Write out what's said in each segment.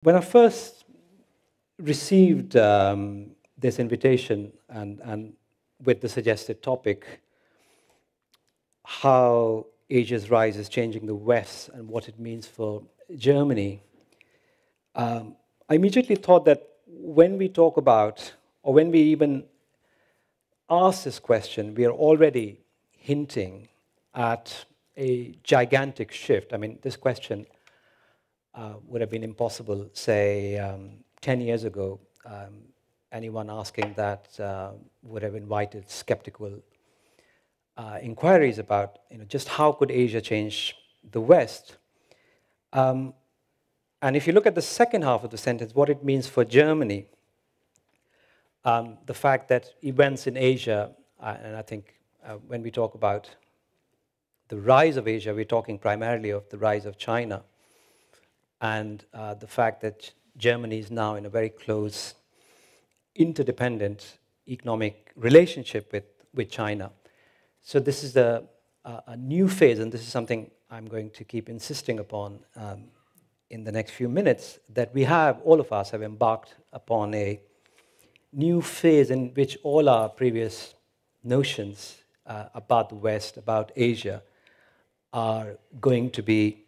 When I first received um, this invitation and, and with the suggested topic, how Asia's rise is changing the West and what it means for Germany, um, I immediately thought that when we talk about, or when we even ask this question, we are already hinting at a gigantic shift. I mean, this question uh, would have been impossible, say, um, 10 years ago. Um, anyone asking that uh, would have invited skeptical uh, inquiries about you know, just how could Asia change the West. Um, and if you look at the second half of the sentence, what it means for Germany, um, the fact that events in Asia, uh, and I think uh, when we talk about the rise of Asia, we're talking primarily of the rise of China, and uh, the fact that Germany is now in a very close, interdependent economic relationship with, with China. So this is a uh, a new phase, and this is something I'm going to keep insisting upon um, in the next few minutes, that we have, all of us have embarked upon a new phase in which all our previous notions uh, about the West, about Asia, are going to be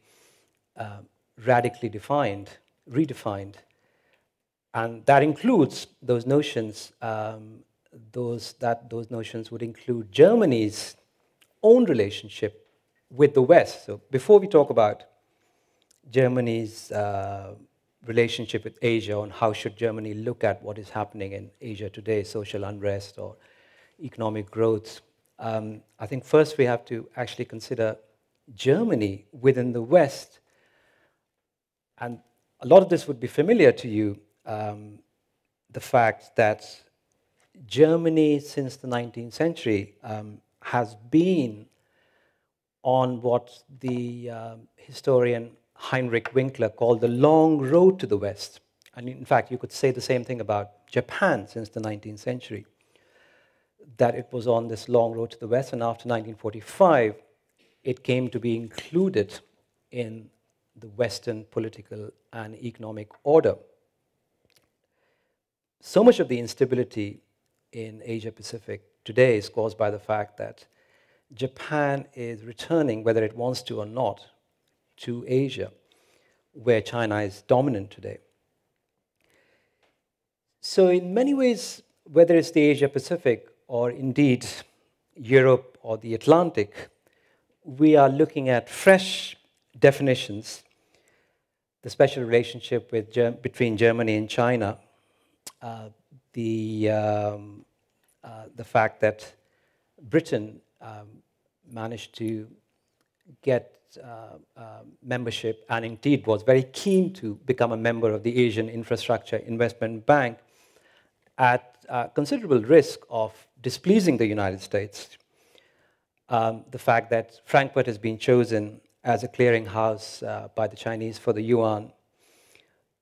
uh, radically defined, redefined. And that includes those notions, um, those, that those notions would include Germany's own relationship with the West. So before we talk about Germany's uh, relationship with Asia and how should Germany look at what is happening in Asia today, social unrest or economic growth, um, I think first we have to actually consider Germany within the West and a lot of this would be familiar to you um, the fact that Germany, since the 19th century, um, has been on what the uh, historian Heinrich Winkler called the long road to the West. And in fact, you could say the same thing about Japan since the 19th century, that it was on this long road to the West, and after 1945, it came to be included in the Western political and economic order. So much of the instability in Asia Pacific today is caused by the fact that Japan is returning, whether it wants to or not, to Asia, where China is dominant today. So, in many ways, whether it's the Asia Pacific or indeed Europe or the Atlantic, we are looking at fresh definitions the special relationship with Germ between Germany and China, uh, the, um, uh, the fact that Britain um, managed to get uh, uh, membership and indeed was very keen to become a member of the Asian Infrastructure Investment Bank at uh, considerable risk of displeasing the United States. Um, the fact that Frankfurt has been chosen as a clearinghouse uh, by the Chinese for the yuan,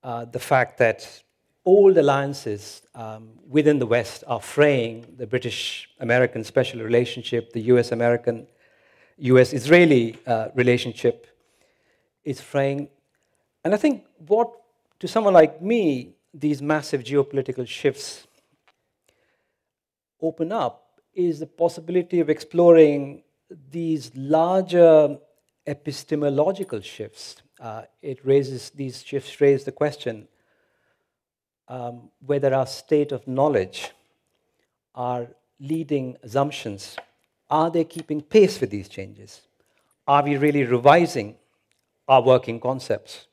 uh, the fact that old alliances um, within the West are fraying the British American special relationship, the US American, US Israeli uh, relationship is fraying. And I think what, to someone like me, these massive geopolitical shifts open up is the possibility of exploring these larger epistemological shifts. Uh, it raises, these shifts raise the question um, whether our state of knowledge, our leading assumptions, are they keeping pace with these changes? Are we really revising our working concepts?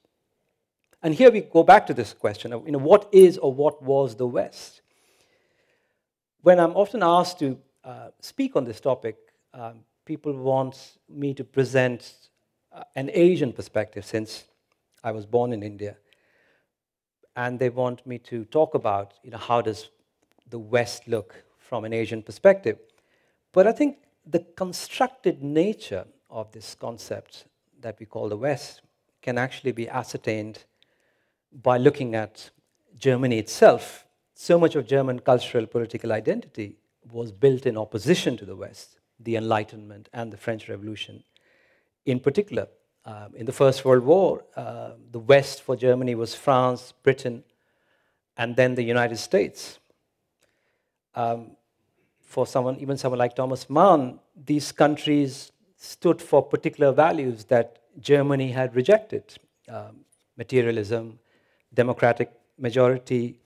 And here we go back to this question of you know, what is or what was the West? When I'm often asked to uh, speak on this topic, um, people want me to present uh, an Asian perspective since I was born in India. And they want me to talk about you know, how does the West look from an Asian perspective. But I think the constructed nature of this concept that we call the West can actually be ascertained by looking at Germany itself. So much of German cultural political identity was built in opposition to the West the Enlightenment and the French Revolution. In particular, um, in the First World War, uh, the West for Germany was France, Britain, and then the United States. Um, for someone, even someone like Thomas Mann, these countries stood for particular values that Germany had rejected um, materialism, democratic majority,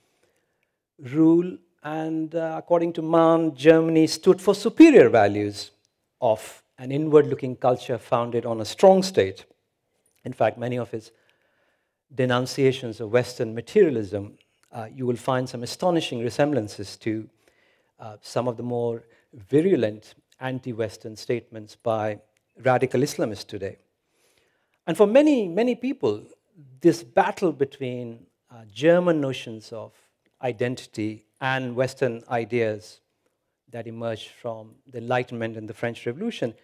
rule, and uh, according to Mann, Germany stood for superior values of an inward-looking culture founded on a strong state. In fact, many of his denunciations of Western materialism, uh, you will find some astonishing resemblances to uh, some of the more virulent anti-Western statements by radical Islamists today. And for many, many people, this battle between uh, German notions of identity and Western ideas that emerged from the Enlightenment and the French Revolution,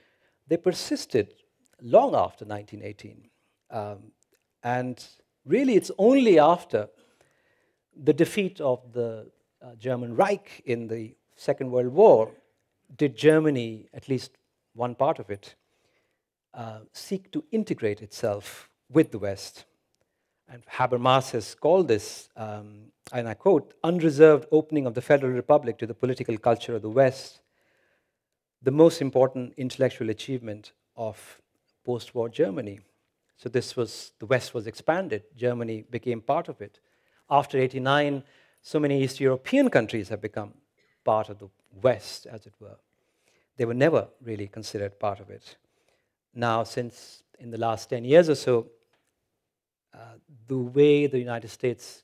they persisted long after 1918. Um, and really, it's only after the defeat of the uh, German Reich in the Second World War did Germany, at least one part of it, uh, seek to integrate itself with the West. And Habermas has called this, um, and I quote, unreserved opening of the Federal Republic to the political culture of the West, the most important intellectual achievement of post war Germany. So this was, the West was expanded, Germany became part of it. After 89, so many East European countries have become part of the West, as it were. They were never really considered part of it. Now, since in the last 10 years or so, the way the United States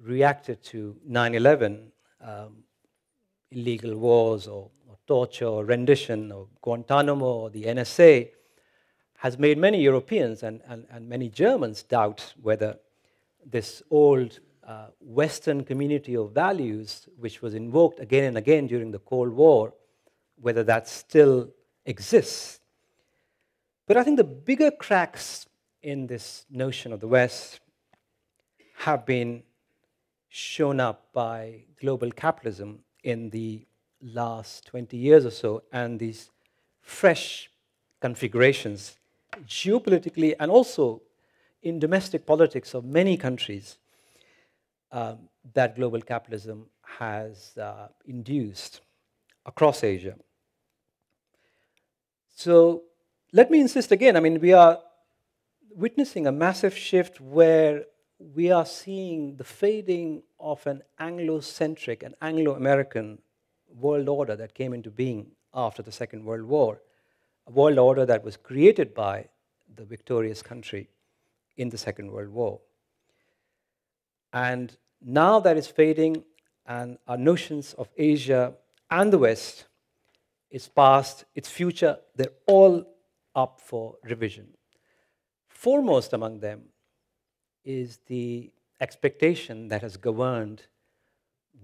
reacted to 9 11, um, illegal wars or, or, torture or rendition or Guantanamo or the NSA, has made many Europeans and, and, and many Germans doubt whether this old uh, Western community of values, which was invoked again and again during the Cold War, whether that still exists. But I think the bigger cracks in this notion of the West have been shown up by global capitalism in the last 20 years or so and these fresh configurations geopolitically and also in domestic politics of many countries um, that global capitalism has uh, induced across Asia. So let me insist again, I mean, we are witnessing a massive shift where we are seeing the fading of an Anglo-centric, an Anglo-American world order that came into being after the Second World War, a world order that was created by the victorious country in the Second World War. And now that is fading, and our notions of Asia and the West, its past, its future, they're all up for revision. Foremost among them is the expectation that has governed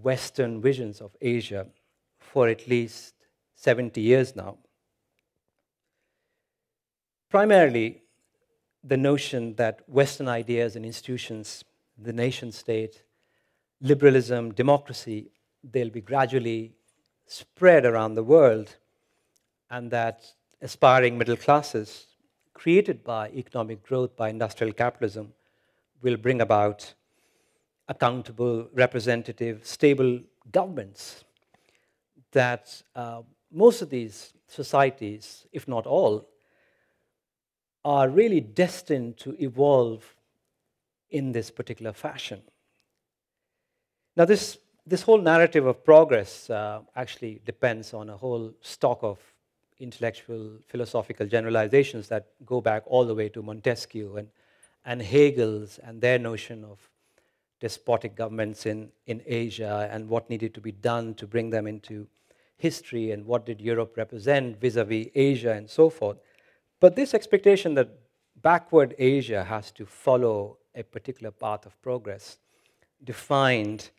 Western visions of Asia for at least 70 years now. Primarily, the notion that Western ideas and institutions, the nation state, liberalism, democracy, they'll be gradually spread around the world, and that aspiring middle classes created by economic growth, by industrial capitalism, will bring about accountable, representative, stable governments that uh, most of these societies, if not all, are really destined to evolve in this particular fashion. Now, this, this whole narrative of progress uh, actually depends on a whole stock of intellectual philosophical generalizations that go back all the way to Montesquieu and, and Hegel's and their notion of despotic governments in, in Asia and what needed to be done to bring them into history and what did Europe represent vis-a-vis Asia and so forth. But this expectation that backward Asia has to follow a particular path of progress defined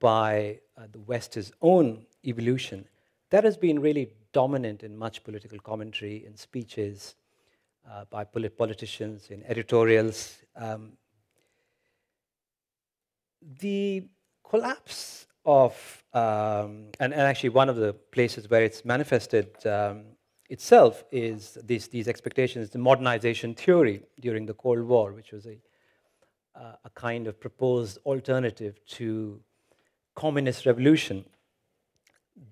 by uh, the West's own evolution that has been really dominant in much political commentary, in speeches uh, by polit politicians, in editorials. Um, the collapse of, um, and, and, actually one of the places where it's manifested um, itself is these, these expectations, the modernization theory during the Cold War, which was a, uh, a kind of proposed alternative to communist revolution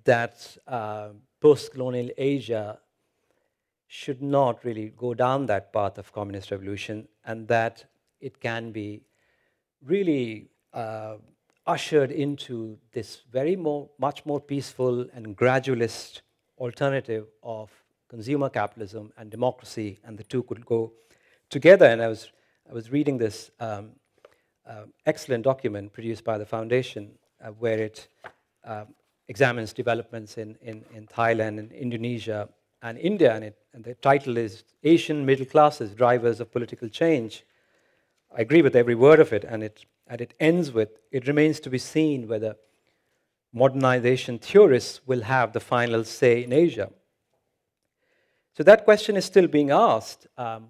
that uh, post-colonial Asia should not really go down that path of communist revolution and that it can be really uh, ushered into this very more, much more peaceful and gradualist alternative of consumer capitalism and democracy, and the two could go together. And I was, I was reading this um, uh, excellent document produced by the foundation uh, where it um, examines developments in, in, in Thailand and Indonesia and India, and, it, and the title is Asian Middle Classes Drivers of Political Change. I agree with every word of it, and it, and it ends with It remains to be seen whether modernization theorists will have the final say in Asia. So that question is still being asked, um,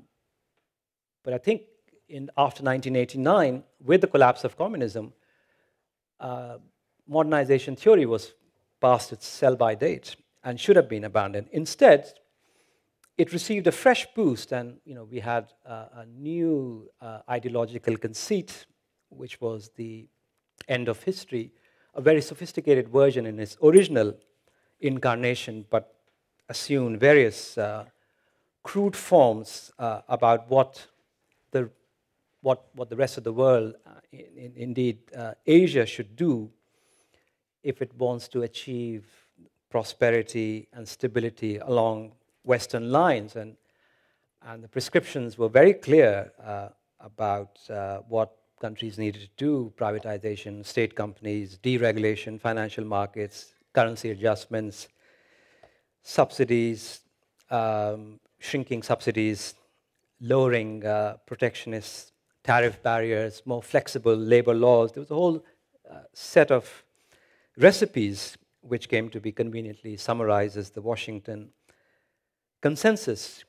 but I think in, after 1989, with the collapse of communism, uh, modernization theory was past its sell by date and should have been abandoned. Instead, it received a fresh boost, and you know, we had uh, a new uh, ideological conceit, which was the end of history, a very sophisticated version in its original incarnation, but assumed various uh, crude forms uh, about what the what, what the rest of the world, uh, in, in, indeed uh, Asia, should do if it wants to achieve prosperity and stability along Western lines. And, and the prescriptions were very clear uh, about uh, what countries needed to do privatization, state companies, deregulation, financial markets, currency adjustments, subsidies, um, shrinking subsidies, lowering uh, protectionist tariff barriers, more flexible labor laws. There was a whole uh, set of recipes, which came to be conveniently summarized as the Washington Consensus.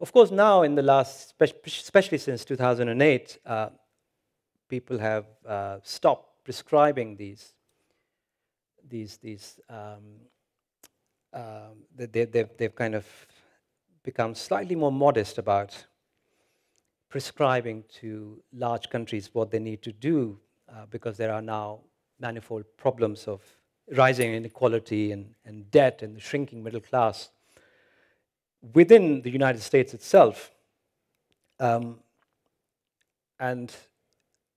Of course, now in the last, especially since 2008, uh, people have uh, stopped prescribing these, these, these um, uh, they, they've, they've kind of become slightly more modest about prescribing to large countries what they need to do uh, because there are now manifold problems of rising inequality and, and debt and the shrinking middle class. Within the United States itself, um, and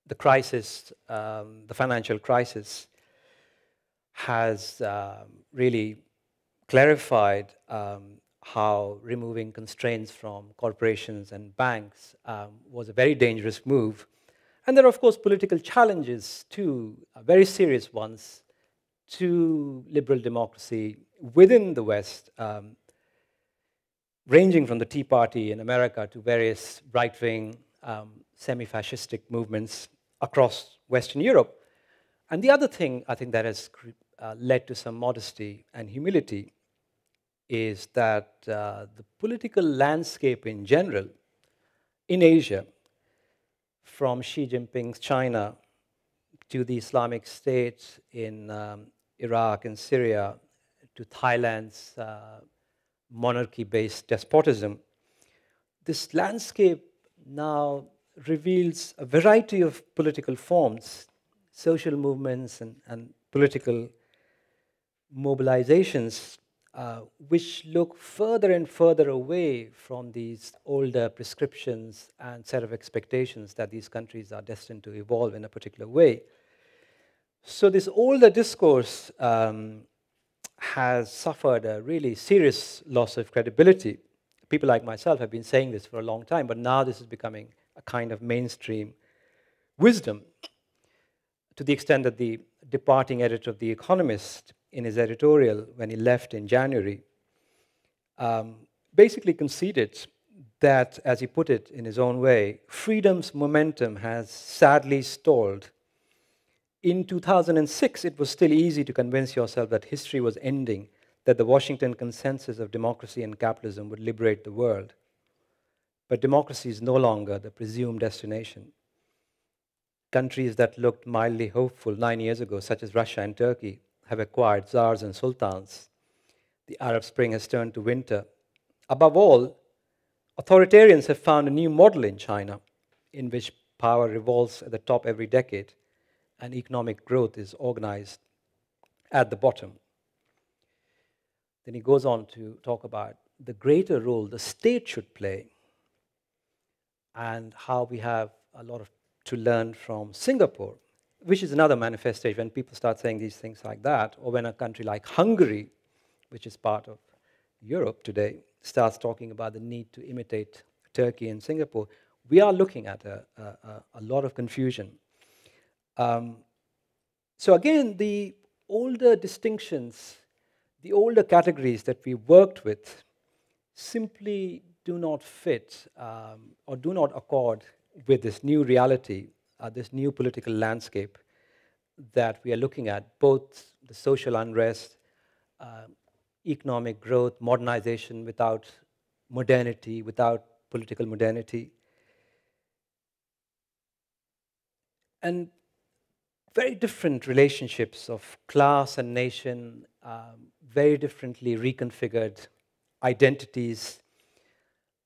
the crisis, um, the financial crisis, has um, really clarified um, how removing constraints from corporations and banks um, was a very dangerous move and there are, of course, political challenges, too, uh, very serious ones, to liberal democracy within the West, um, ranging from the Tea Party in America to various right wing, um, semi fascistic movements across Western Europe. And the other thing I think that has uh, led to some modesty and humility is that uh, the political landscape in general in Asia from Xi Jinping's China to the Islamic State in um, Iraq and Syria to Thailand's uh, monarchy based despotism. This landscape now reveals a variety of political forms, social movements, and, and political mobilizations uh, which look further and further away from these older prescriptions and set of expectations that these countries are destined to evolve in a particular way. So this older discourse um, has suffered a really serious loss of credibility. People like myself have been saying this for a long time, but now this is becoming a kind of mainstream wisdom to the extent that the departing editor of The Economist in his editorial when he left in January, um, basically conceded that, as he put it in his own way, freedom's momentum has sadly stalled. In 2006, it was still easy to convince yourself that history was ending, that the Washington consensus of democracy and capitalism would liberate the world. But democracy is no longer the presumed destination. Countries that looked mildly hopeful nine years ago, such as Russia and Turkey, have acquired czars and sultans. The Arab Spring has turned to winter. Above all, authoritarians have found a new model in China in which power revolves at the top every decade and economic growth is organized at the bottom. Then he goes on to talk about the greater role the state should play and how we have a lot of, to learn from Singapore which is another manifestation when people start saying these things like that, or when a country like Hungary, which is part of Europe today, starts talking about the need to imitate Turkey and Singapore, we are looking at a, a, a lot of confusion. Um, so again, the older distinctions, the older categories that we worked with simply do not fit um, or do not accord with this new reality uh, this new political landscape that we are looking at, both the social unrest, uh, economic growth, modernization without modernity, without political modernity. And very different relationships of class and nation, um, very differently reconfigured identities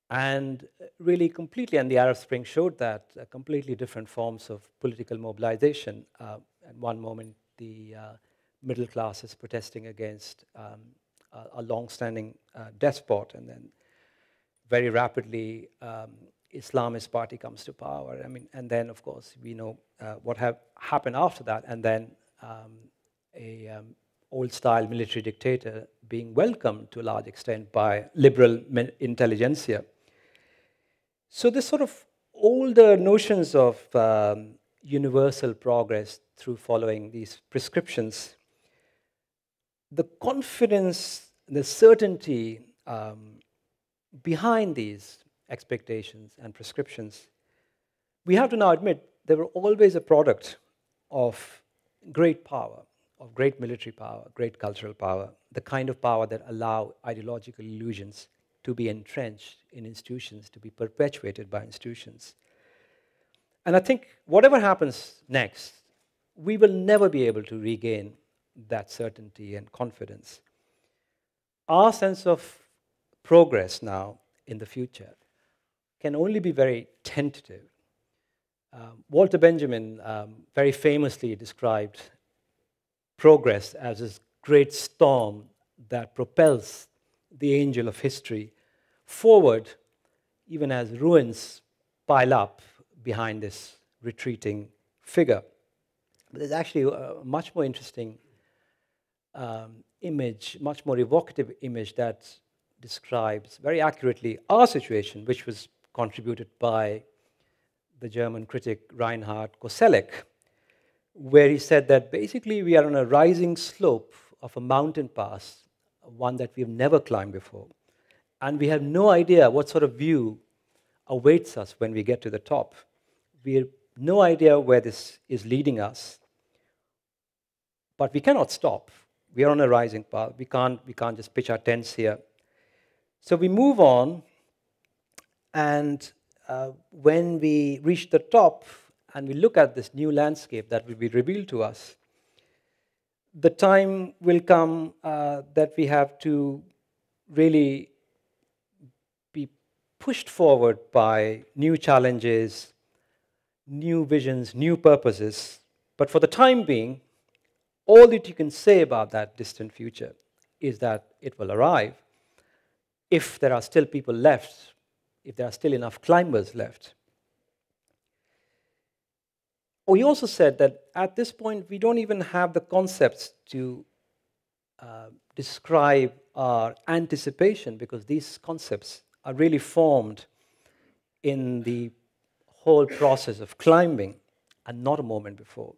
and uh, really completely, and the Arab Spring showed that, uh, completely different forms of political mobilization. Uh, at one moment, the uh, middle class is protesting against um, a, a long-standing uh, despot, and then very rapidly, um, Islamist party comes to power. I mean, and then, of course, we know uh, what have happened after that, and then um, a um, old-style military dictator being welcomed to a large extent by liberal intelligentsia so this sort of older notions of um, universal progress through following these prescriptions, the confidence, the certainty um, behind these expectations and prescriptions, we have to now admit they were always a product of great power, of great military power, great cultural power, the kind of power that allow ideological illusions to be entrenched in institutions, to be perpetuated by institutions. And I think whatever happens next, we will never be able to regain that certainty and confidence. Our sense of progress now in the future can only be very tentative. Um, Walter Benjamin um, very famously described progress as this great storm that propels the angel of history forward, even as ruins pile up behind this retreating figure. But there's actually a much more interesting um, image, much more evocative image that describes very accurately our situation, which was contributed by the German critic Reinhard Koselleck, where he said that basically we are on a rising slope of a mountain pass, one that we've never climbed before and we have no idea what sort of view awaits us when we get to the top. We have no idea where this is leading us. But we cannot stop. We are on a rising path. We can't, we can't just pitch our tents here. So we move on, and uh, when we reach the top and we look at this new landscape that will be revealed to us, the time will come uh, that we have to really pushed forward by new challenges, new visions, new purposes. But for the time being, all that you can say about that distant future is that it will arrive if there are still people left, if there are still enough climbers left. We also said that at this point, we don't even have the concepts to uh, describe our anticipation because these concepts are really formed in the whole process of climbing and not a moment before.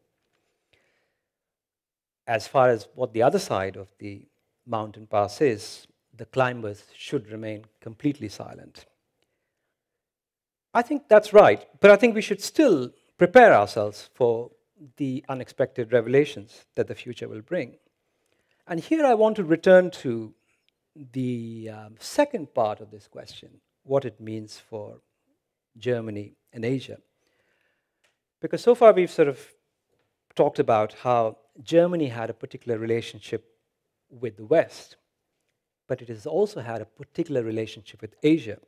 As far as what the other side of the mountain pass is, the climbers should remain completely silent. I think that's right, but I think we should still prepare ourselves for the unexpected revelations that the future will bring. And here I want to return to the um, second part of this question, what it means for Germany and Asia. Because so far we've sort of talked about how Germany had a particular relationship with the West, but it has also had a particular relationship with Asia.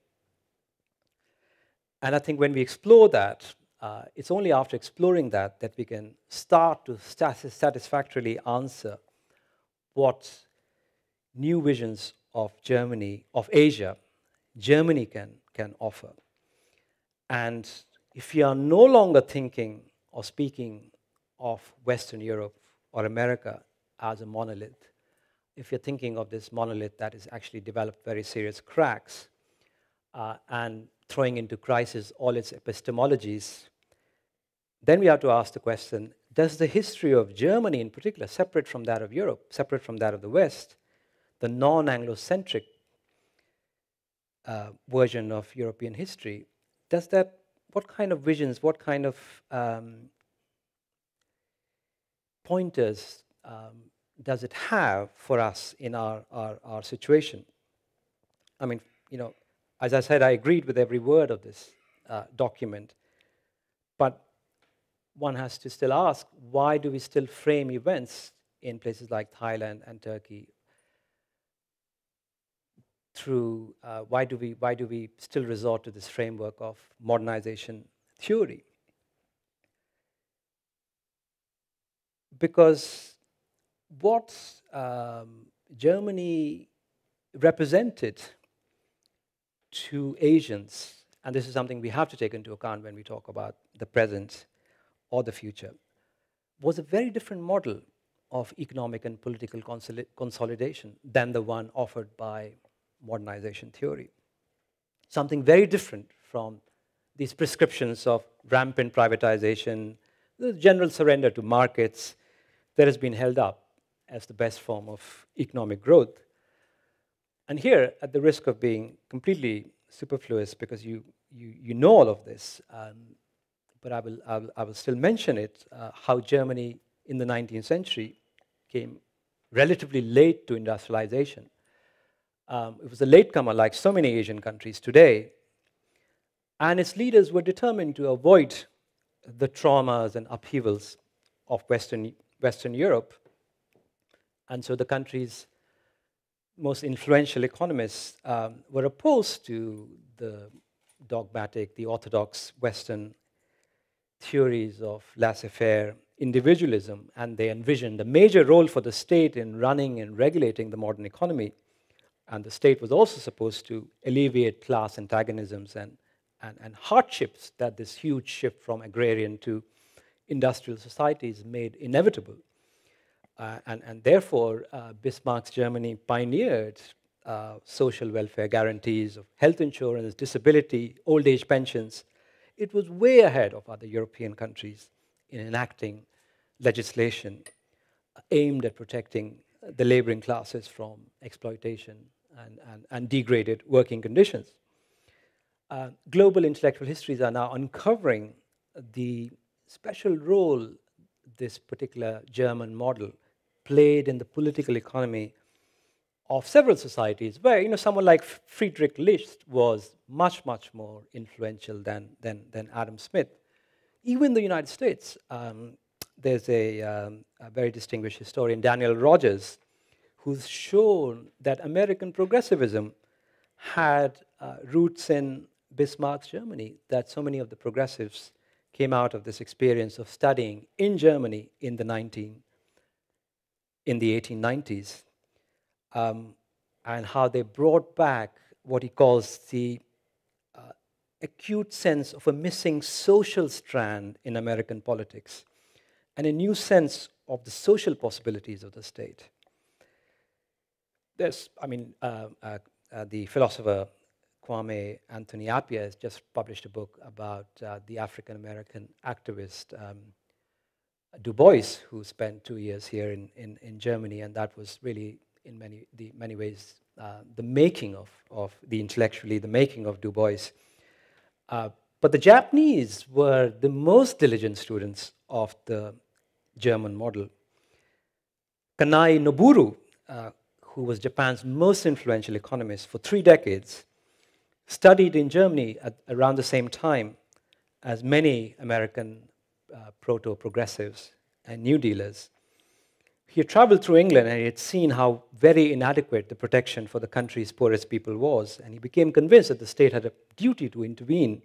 And I think when we explore that, uh, it's only after exploring that that we can start to satisfactorily answer what new visions of Germany, of Asia, Germany can, can offer. And if you are no longer thinking or speaking of Western Europe or America as a monolith, if you're thinking of this monolith that has actually developed very serious cracks uh, and throwing into crisis all its epistemologies, then we have to ask the question, does the history of Germany in particular, separate from that of Europe, separate from that of the West, the non Anglo-centric uh, version of European history, does that, what kind of visions, what kind of um, pointers um, does it have for us in our, our, our situation? I mean, you know, as I said, I agreed with every word of this uh, document, but one has to still ask, why do we still frame events in places like Thailand and Turkey through uh, why, do we, why do we still resort to this framework of modernization theory? Because what um, Germany represented to Asians, and this is something we have to take into account when we talk about the present or the future, was a very different model of economic and political consolidation than the one offered by modernization theory. Something very different from these prescriptions of rampant privatization, the general surrender to markets that has been held up as the best form of economic growth. And here, at the risk of being completely superfluous because you, you, you know all of this, um, but I will, I will, I will, still mention it, uh, how Germany in the 19th century came relatively late to industrialization um, it was a latecomer, like so many Asian countries today. And its leaders were determined to avoid the traumas and upheavals of Western, Western Europe. And so the country's most influential economists um, were opposed to the dogmatic, the orthodox Western theories of laissez faire individualism, and they envisioned a major role for the state in running and regulating the modern economy. And the state was also supposed to alleviate class antagonisms and, and, and hardships that this huge shift from agrarian to industrial societies made inevitable. Uh, and, and therefore, uh, Bismarck's Germany pioneered uh, social welfare guarantees of health insurance, disability, old age pensions. It was way ahead of other European countries in enacting legislation aimed at protecting the laboring classes from exploitation and, and, and degraded working conditions. Uh, global intellectual histories are now uncovering the special role this particular German model played in the political economy of several societies where you know someone like Friedrich List was much much more influential than than, than Adam Smith. Even in the United States, um, there's a, um, a, very distinguished historian Daniel Rogers who's shown that American progressivism had uh, roots in Bismarck's Germany, that so many of the progressives came out of this experience of studying in Germany in the 19, in the 1890s, um, and how they brought back what he calls the uh, acute sense of a missing social strand in American politics, and a new sense of the social possibilities of the state this, I mean, uh, uh, uh, the philosopher Kwame Anthony Appiah has just published a book about uh, the African American activist um, Du Bois, who spent two years here in, in, in, Germany, and that was really, in many, the, many ways, uh, the making of, of the intellectually, the making of Du Bois. But the Japanese were the most diligent students of the German model. Kanai Noburu, uh, who was Japan's most influential economist for three decades, studied in Germany at around the same time as many American uh, proto progressives and New Dealers. He had traveled through England and he had seen how very inadequate the protection for the country's poorest people was, and he became convinced that the state had a duty to intervene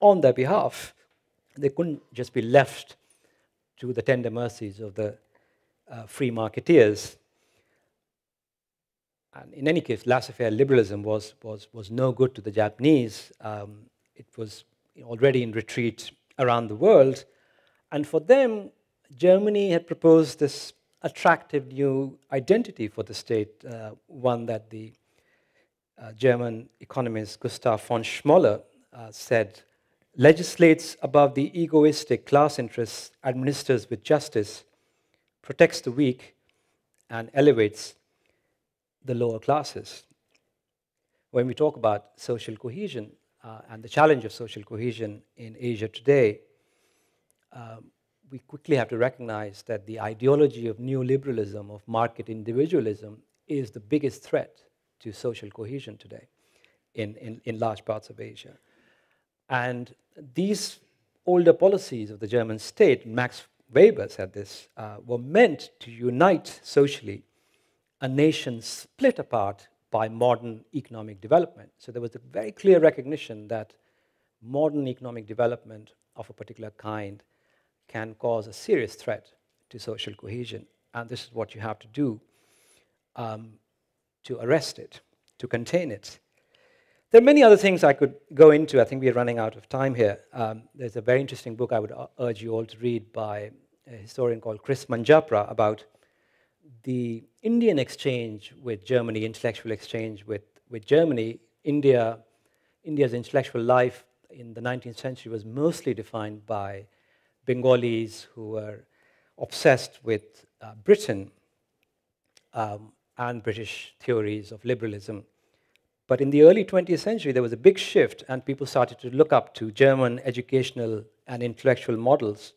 on their behalf. They couldn't just be left to the tender mercies of the uh, free marketeers. And in any case, laissez-faire liberalism was, was, was no good to the Japanese. Um, it was already in retreat around the world. And for them, Germany had proposed this attractive new identity for the state, uh, one that the uh, German economist Gustav von Schmoller uh, said legislates above the egoistic class interests, administers with justice, protects the weak, and elevates the lower classes. When we talk about social cohesion uh, and the challenge of social cohesion in Asia today, um, we quickly have to recognize that the ideology of neoliberalism, of market individualism, is the biggest threat to social cohesion today in, in, in large parts of Asia. And these older policies of the German state, Max Weber said this, uh, were meant to unite socially a nation split apart by modern economic development. So there was a very clear recognition that modern economic development of a particular kind can cause a serious threat to social cohesion. And this is what you have to do um, to arrest it, to contain it. There are many other things I could go into. I think we are running out of time here. Um, there's a very interesting book I would urge you all to read by a historian called Chris Manjapra about the Indian exchange with Germany, intellectual exchange with, with Germany, India, India's intellectual life in the 19th century was mostly defined by Bengalis who were obsessed with uh, Britain um, and British theories of liberalism. But in the early 20th century, there was a big shift, and people started to look up to German educational and intellectual models.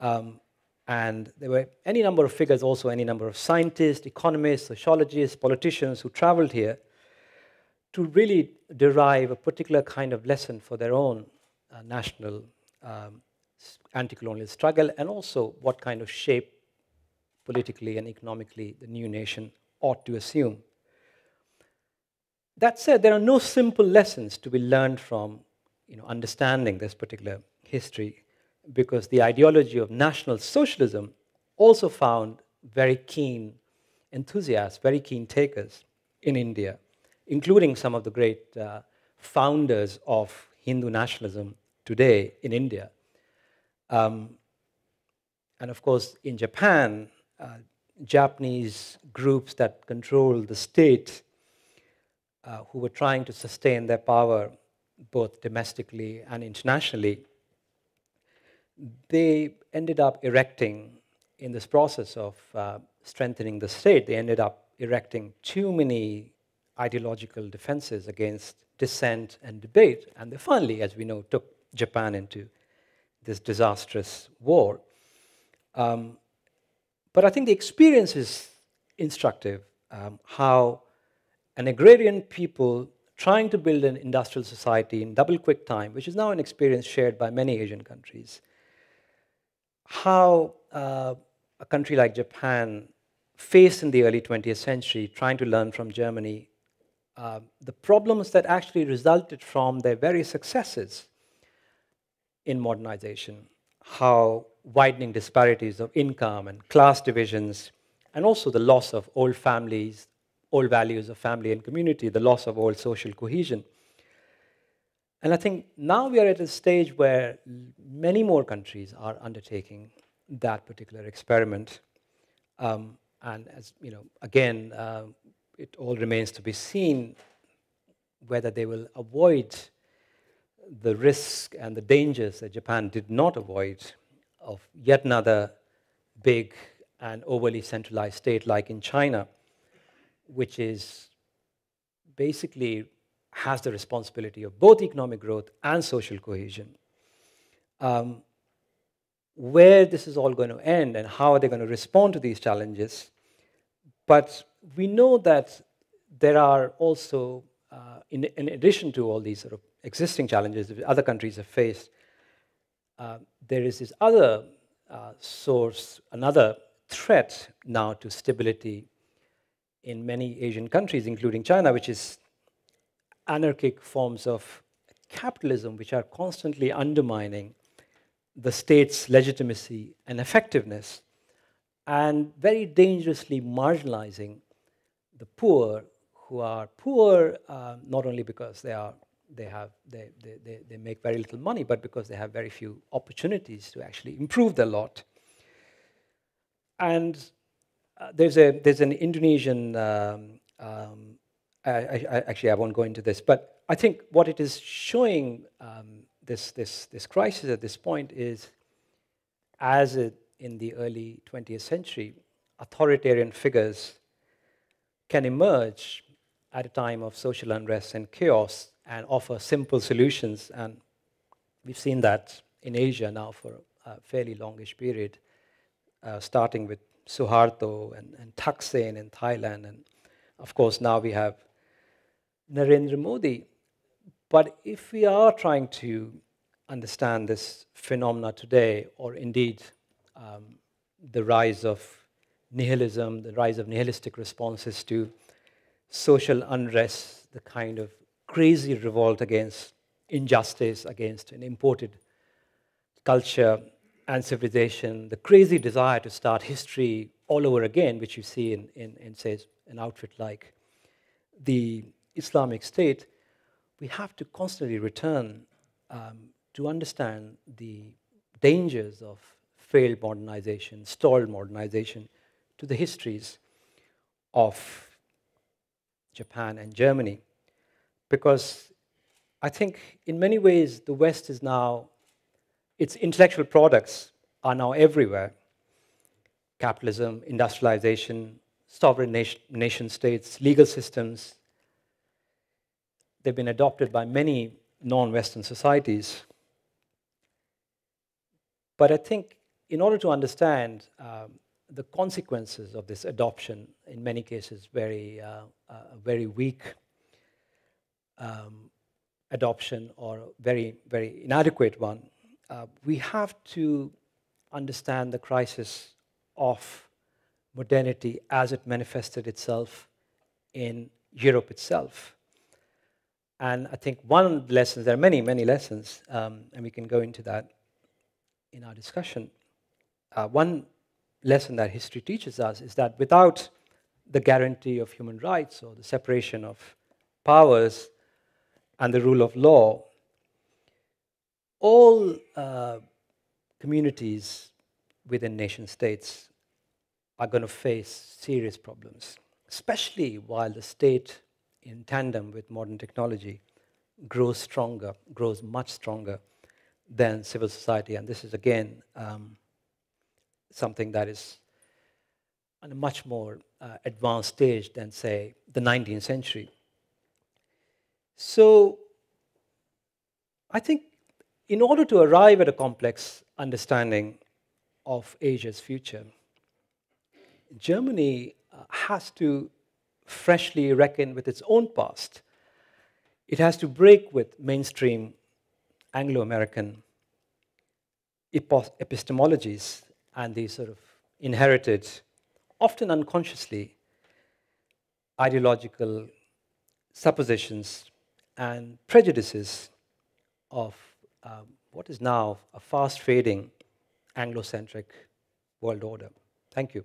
Um, and there were any number of figures, also any number of scientists, economists, sociologists, politicians who traveled here to really derive a particular kind of lesson for their own uh, national um, anti colonial struggle and also what kind of shape politically and economically the new nation ought to assume. That said, there are no simple lessons to be learned from you know, understanding this particular history because the ideology of National Socialism also found very keen enthusiasts, very keen takers in India, including some of the great uh, founders of Hindu nationalism today in India. Um, and of course, in Japan, uh, Japanese groups that controlled the state uh, who were trying to sustain their power both domestically and internationally they ended up erecting, in this process of uh, strengthening the state, they ended up erecting too many ideological defenses against dissent and debate. And they finally, as we know, took Japan into this disastrous war. Um, but I think the experience is instructive um, how an agrarian people trying to build an industrial society in double quick time, which is now an experience shared by many Asian countries, how uh, a country like Japan faced in the early 20th century, trying to learn from Germany, uh, the problems that actually resulted from their very successes in modernization, how widening disparities of income and class divisions, and also the loss of old families, old values of family and community, the loss of old social cohesion and I think now we are at a stage where many more countries are undertaking that particular experiment. Um, and as you know, again, uh, it all remains to be seen whether they will avoid the risk and the dangers that Japan did not avoid of yet another big and overly centralized state like in China, which is basically has the responsibility of both economic growth and social cohesion. Um, where this is all going to end and how are they going to respond to these challenges. But we know that there are also, uh, in, in, addition to all these sort of existing challenges that other countries have faced, uh, there is this other uh, source, another threat now to stability in many Asian countries, including China, which is anarchic forms of capitalism, which are constantly undermining the state's legitimacy and effectiveness, and very dangerously marginalizing the poor who are poor uh, not only because they are they have they, they, they, make very little money but because they have very few opportunities to actually improve their lot and uh, there's a there's an indonesian um, um, I, I, actually, I won't go into this, but I think what it is showing um, this, this, this crisis at this point is, as it, in the early 20th century, authoritarian figures can emerge at a time of social unrest and chaos and offer simple solutions. And we've seen that in Asia now for a fairly longish period, uh, starting with Suharto and, and Thaksin in Thailand. And of course, now we have Narendra Modi. But if we are trying to understand this phenomena today, or indeed um, the rise of nihilism, the rise of nihilistic responses to social unrest, the kind of crazy revolt against injustice, against an imported culture and civilization, the crazy desire to start history all over again, which you see in, in, in say, an outfit like the Islamic State, we have to constantly return um, to understand the dangers of failed modernization, stalled modernization, to the histories of Japan and Germany. Because I think in many ways the West is now, its intellectual products are now everywhere. Capitalism, industrialization, sovereign nation, nation states, legal systems, They've been adopted by many non Western societies. But I think in order to understand um, the consequences of this adoption, in many cases, very, uh, uh, very weak um, adoption or very, very inadequate one, uh, we have to understand the crisis of modernity as it manifested itself in Europe itself. And I think one lesson, there are many, many lessons, um, and we can go into that in our discussion. Uh, one lesson that history teaches us is that without the guarantee of human rights or the separation of powers and the rule of law, all uh, communities within nation states are going to face serious problems, especially while the state in tandem with modern technology grows stronger, grows much stronger than civil society. And this is, again, um, something that is on a much more uh, advanced stage than, say, the 19th century. So I think in order to arrive at a complex understanding of Asia's future, Germany uh, has to freshly reckon with its own past. It has to break with mainstream Anglo American epistemologies and these sort of inherited, often unconsciously, ideological suppositions and prejudices of um, what is now a fast fading Anglo centric world order. Thank you.